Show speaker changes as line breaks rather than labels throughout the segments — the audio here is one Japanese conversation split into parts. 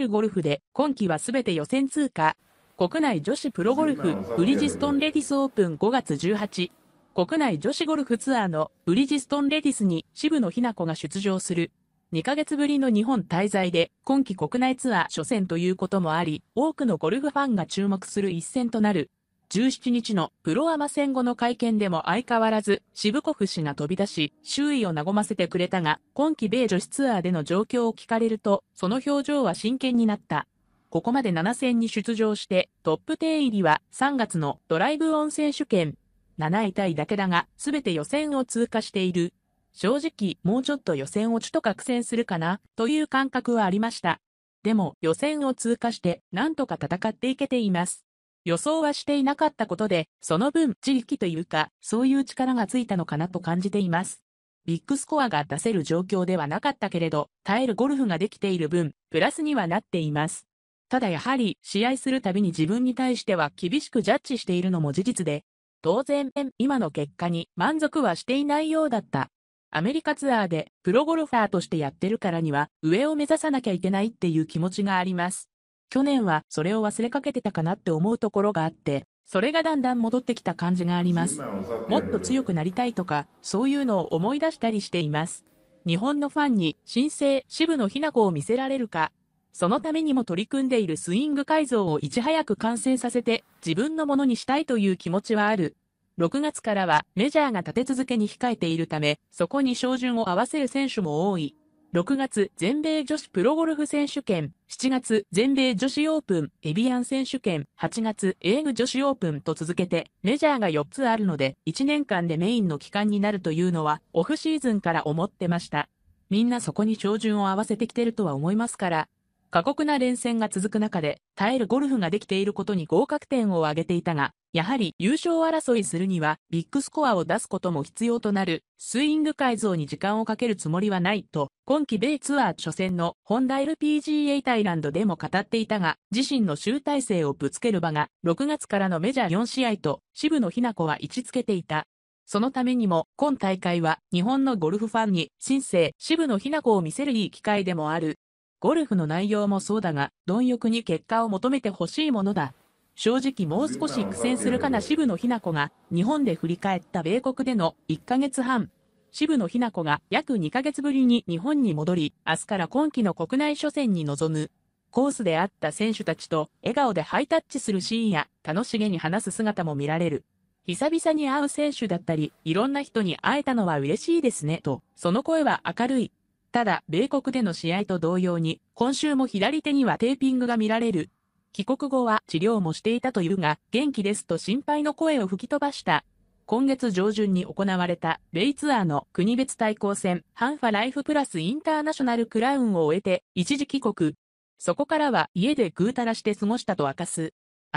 ルゴルフで今季はすべて予選通過。国内女子プロゴルフブリヂストンレディスオープン5月18。国内女子ゴルフツアーのブリヂストンレディスに渋野日向子が出場する。2ヶ月ぶりの日本滞在で今季国内ツアー初戦ということもあり、多くのゴルフファンが注目する一戦となる。17日のプロアマ戦後の会見でも相変わらず、渋コフ氏が飛び出し、周囲を和ませてくれたが、今季米女子ツアーでの状況を聞かれると、その表情は真剣になった。ここまで7戦に出場して、トップ10入りは3月のドライブオン選手権。7位タイだけだが、すべて予選を通過している。正直、もうちょっと予選落ちと苦戦するかな、という感覚はありました。でも、予選を通過して、なんとか戦っていけています。予想はしていなかったことで、その分地域というか、そういう力がついたのかなと感じています。ビッグスコアが出せる状況ではなかったけれど、耐えるゴルフができている分、プラスにはなっています。ただやはり、試合するたびに自分に対しては厳しくジャッジしているのも事実で、当然、今の結果に満足はしていないようだった。アメリカツアーでプロゴルファーとしてやってるからには、上を目指さなきゃいけないっていう気持ちがあります。去年はそれを忘れかけてたかなって思うところがあって、それがだんだん戻ってきた感じがあります。もっと強くなりたいとか、そういうのを思い出したりしています。日本のファンに新生渋野日向子を見せられるか、そのためにも取り組んでいるスイング改造をいち早く完成させて自分のものにしたいという気持ちはある。6月からはメジャーが立て続けに控えているため、そこに照準を合わせる選手も多い。6月全米女子プロゴルフ選手権、7月全米女子オープン、エビアン選手権、8月英語女子オープンと続けてメジャーが4つあるので1年間でメインの期間になるというのはオフシーズンから思ってました。みんなそこに照準を合わせてきてるとは思いますから、過酷な連戦が続く中で、耐えるゴルフができていることに合格点を挙げていたが、やはり優勝争いするには、ビッグスコアを出すことも必要となる、スイング改造に時間をかけるつもりはないと、今季米ツアー初戦の本ダ LPGA タイランドでも語っていたが、自身の集大成をぶつける場が、6月からのメジャー4試合と、渋野日向子は位置付けていた。そのためにも、今大会は日本のゴルフファンに、新生、渋野日向子を見せるいい機会でもある、ゴルフの内容もそうだが、貪欲に結果を求めてほしいものだ。正直もう少し苦戦するかな渋野日向子が、日本で振り返った米国での1ヶ月半。渋野日向子が約2ヶ月ぶりに日本に戻り、明日から今季の国内初戦に臨む。コースであった選手たちと笑顔でハイタッチするシーンや楽しげに話す姿も見られる。久々に会う選手だったり、いろんな人に会えたのは嬉しいですね、と、その声は明るい。ただ、米国での試合と同様に、今週も左手にはテーピングが見られる。帰国後は治療もしていたというが、元気ですと心配の声を吹き飛ばした。今月上旬に行われた、米ツアーの国別対抗戦、ハンファライフプラスインターナショナルクラウンを終えて、一時帰国。そこからは家でぐうたらして過ごしたと明かす。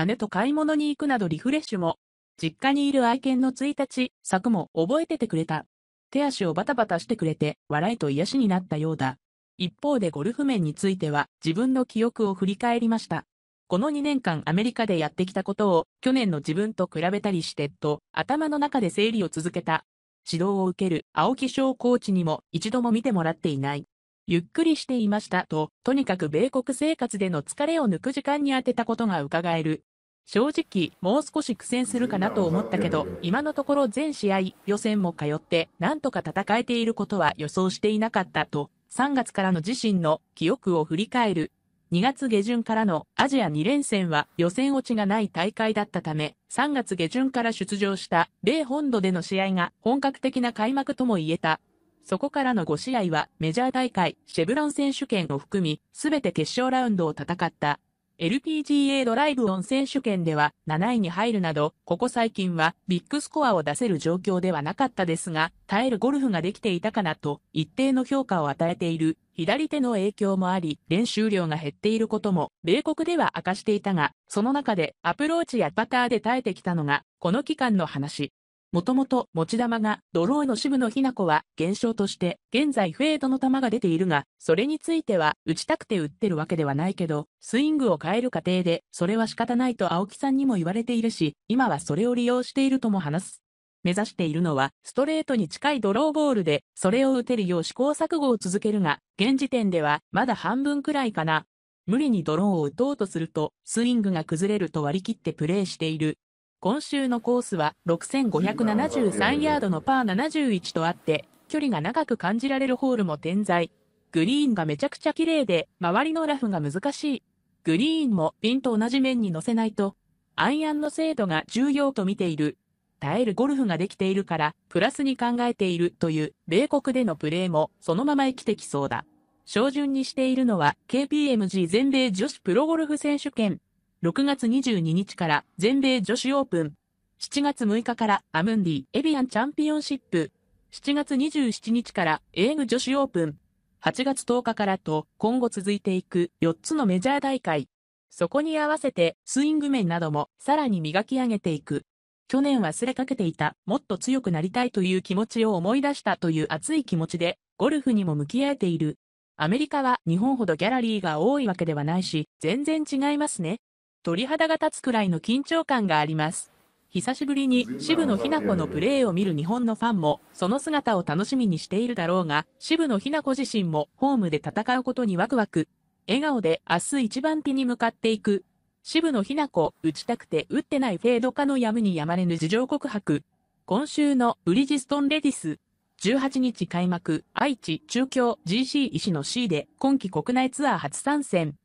姉と買い物に行くなどリフレッシュも、実家にいる愛犬の1日、作も覚えててくれた。手足をバタバタしてくれて、笑いと癒しになったようだ。一方でゴルフ面については、自分の記憶を振り返りました。この2年間アメリカでやってきたことを、去年の自分と比べたりして、と、頭の中で整理を続けた。指導を受ける青木翔コーチにも一度も見てもらっていない。ゆっくりしていましたと、とにかく米国生活での疲れを抜く時間に当てたことが伺える。正直、もう少し苦戦するかなと思ったけど、今のところ全試合、予選も通って、なんとか戦えていることは予想していなかったと、3月からの自身の記憶を振り返る。2月下旬からのアジア2連戦は予選落ちがない大会だったため、3月下旬から出場した米本土での試合が本格的な開幕とも言えた。そこからの5試合はメジャー大会シェブロン選手権を含み、すべて決勝ラウンドを戦った。LPGA ドライブオン選手権では7位に入るなど、ここ最近はビッグスコアを出せる状況ではなかったですが、耐えるゴルフができていたかなと一定の評価を与えている左手の影響もあり、練習量が減っていることも、米国では明かしていたが、その中でアプローチやパターで耐えてきたのが、この期間の話。もともと持ち球がドローの渋野日向子は現象として現在フェードの球が出ているが、それについては打ちたくて打ってるわけではないけど、スイングを変える過程でそれは仕方ないと青木さんにも言われているし、今はそれを利用しているとも話す。目指しているのはストレートに近いドローボールで、それを打てるよう試行錯誤を続けるが、現時点ではまだ半分くらいかな。無理にドローを打とうとすると、スイングが崩れると割り切ってプレーしている。今週のコースは6573ヤードのパー71とあって、距離が長く感じられるホールも点在。グリーンがめちゃくちゃ綺麗で、周りのラフが難しい。グリーンもピンと同じ面に乗せないと、アイアンの精度が重要と見ている。耐えるゴルフができているから、プラスに考えているという、米国でのプレーもそのまま生きてきそうだ。照準にしているのは、KPMG 全米女子プロゴルフ選手権。6月22日から全米女子オープン、7月6日からアムンディエビアンチャンピオンシップ、7月27日から英語女子オープン、8月10日からと今後続いていく4つのメジャー大会。そこに合わせてスイング面などもさらに磨き上げていく。去年忘れかけていたもっと強くなりたいという気持ちを思い出したという熱い気持ちでゴルフにも向き合えている。アメリカは日本ほどギャラリーが多いわけではないし、全然違いますね。鳥肌が立つくらいの緊張感があります。久しぶりに渋野日向子のプレーを見る日本のファンもその姿を楽しみにしているだろうが、渋野日向子自身もホームで戦うことにワクワク。笑顔で明日一番手に向かっていく。渋野日向子、打ちたくて打ってないフェード化のやむにやまれぬ事情告白。今週のブリヂストンレディス。18日開幕、愛知中京 GC 医師の C で今季国内ツアー初参戦。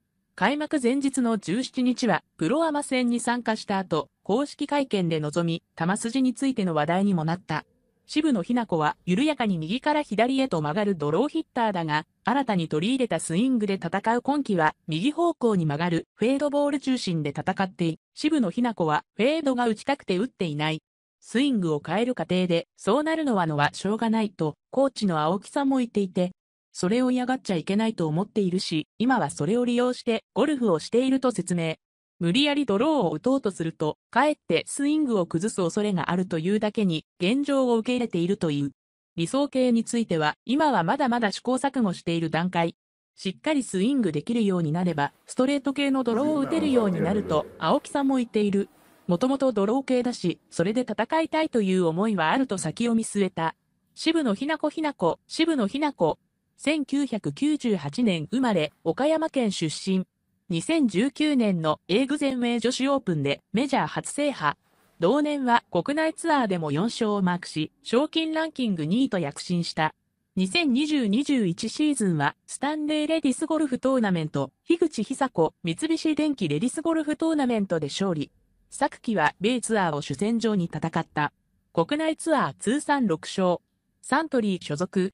開幕前日の17日は、プロアマ戦に参加した後、公式会見で臨み、球筋についての話題にもなった。渋野日向子は、緩やかに右から左へと曲がるドローヒッターだが、新たに取り入れたスイングで戦う今季は、右方向に曲がるフェードボール中心で戦って、渋野日向子は、フェードが打ちたくて打っていない。スイングを変える過程で、そうなるのはのはしょうがないと、コーチの青木さんも言っていて、それを嫌がっちゃいけないと思っているし、今はそれを利用してゴルフをしていると説明。無理やりドローを打とうとすると、かえってスイングを崩す恐れがあるというだけに、現状を受け入れているという。理想形については、今はまだまだ試行錯誤している段階。しっかりスイングできるようになれば、ストレート系のドローを打てるようになると、青木さんも言っている。もともとドロー系だし、それで戦いたいという思いはあると先を見据えた。渋野日向子日向子、渋野日向子、1998年生まれ、岡山県出身。2019年の英ウェイ女子オープンでメジャー初制覇。同年は国内ツアーでも4勝をマークし、賞金ランキング2位と躍進した。2020-21シーズンは、スタンレーレディスゴルフトーナメント、樋口久子、三菱電機レディスゴルフトーナメントで勝利。昨季は米ツアーを主戦場に戦った。国内ツアー通算6勝。サントリー所属。